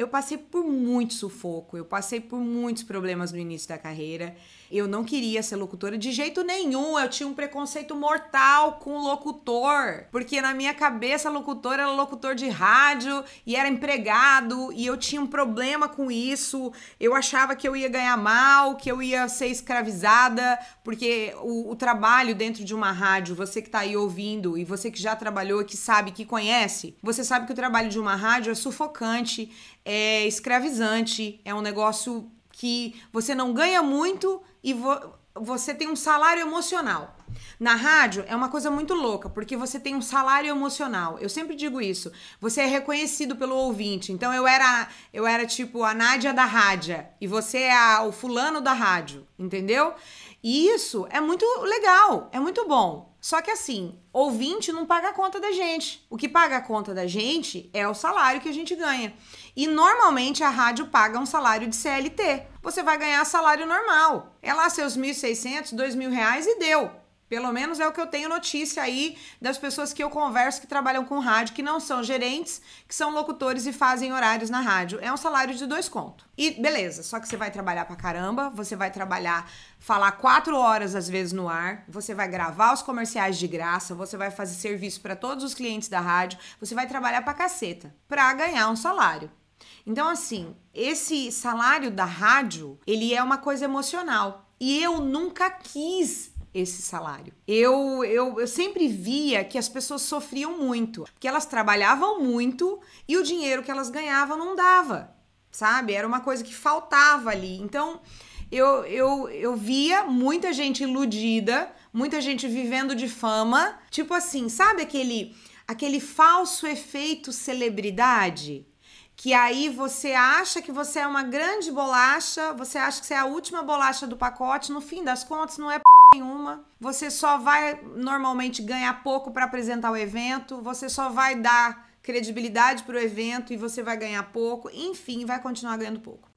eu passei por muito sufoco, eu passei por muitos problemas no início da carreira. Eu não queria ser locutora de jeito nenhum, eu tinha um preconceito mortal com locutor, porque na minha cabeça locutor era locutor de rádio e era empregado e eu tinha um problema com isso. Eu achava que eu ia ganhar mal, que eu ia ser escravizada, porque o, o trabalho dentro de uma rádio, você que tá aí ouvindo e você que já trabalhou, que sabe, que conhece, você sabe que o trabalho de uma rádio é sufocante, é escravizante, é um negócio que você não ganha muito e vo você tem um salário emocional. Na rádio é uma coisa muito louca, porque você tem um salário emocional. Eu sempre digo isso. Você é reconhecido pelo ouvinte. Então eu era eu era tipo a Nádia da rádio e você é a, o fulano da rádio, entendeu? E isso é muito legal, é muito bom. Só que assim, ouvinte não paga a conta da gente. O que paga a conta da gente é o salário que a gente ganha. E normalmente a rádio paga um salário de CLT. Você vai ganhar salário normal. É lá seus 1.600, 2.000 reais e deu. Pelo menos é o que eu tenho notícia aí das pessoas que eu converso que trabalham com rádio, que não são gerentes, que são locutores e fazem horários na rádio. É um salário de dois contos. E beleza, só que você vai trabalhar pra caramba, você vai trabalhar, falar quatro horas às vezes no ar, você vai gravar os comerciais de graça, você vai fazer serviço para todos os clientes da rádio, você vai trabalhar pra caceta, pra ganhar um salário. Então, assim, esse salário da rádio, ele é uma coisa emocional. E eu nunca quis esse salário. Eu, eu, eu sempre via que as pessoas sofriam muito, que elas trabalhavam muito e o dinheiro que elas ganhavam não dava, sabe? Era uma coisa que faltava ali. Então, eu, eu, eu via muita gente iludida, muita gente vivendo de fama, tipo assim, sabe aquele aquele falso efeito celebridade? que aí você acha que você é uma grande bolacha, você acha que você é a última bolacha do pacote, no fim das contas não é p... nenhuma. Você só vai normalmente ganhar pouco para apresentar o evento, você só vai dar credibilidade para o evento e você vai ganhar pouco, enfim, vai continuar ganhando pouco.